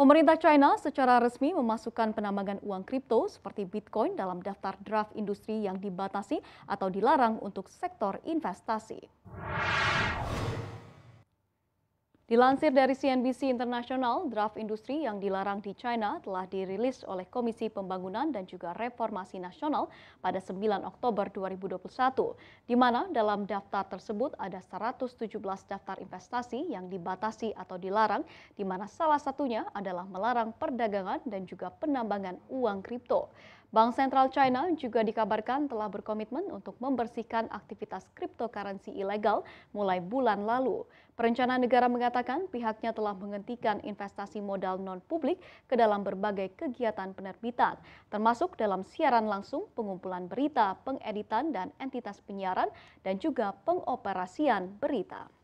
Pemerintah China secara resmi memasukkan penambangan uang kripto seperti Bitcoin dalam daftar draft industri yang dibatasi atau dilarang untuk sektor investasi. Dilansir dari CNBC Internasional, draft industri yang dilarang di China telah dirilis oleh Komisi Pembangunan dan juga Reformasi Nasional pada 9 Oktober 2021, di mana dalam daftar tersebut ada 117 daftar investasi yang dibatasi atau dilarang, di mana salah satunya adalah melarang perdagangan dan juga penambangan uang kripto. Bank Sentral China juga dikabarkan telah berkomitmen untuk membersihkan aktivitas cryptocurrency ilegal mulai bulan lalu. Perencanaan negara mengatakan pihaknya telah menghentikan investasi modal non-publik ke dalam berbagai kegiatan penerbitan, termasuk dalam siaran langsung, pengumpulan berita, pengeditan dan entitas penyiaran, dan juga pengoperasian berita.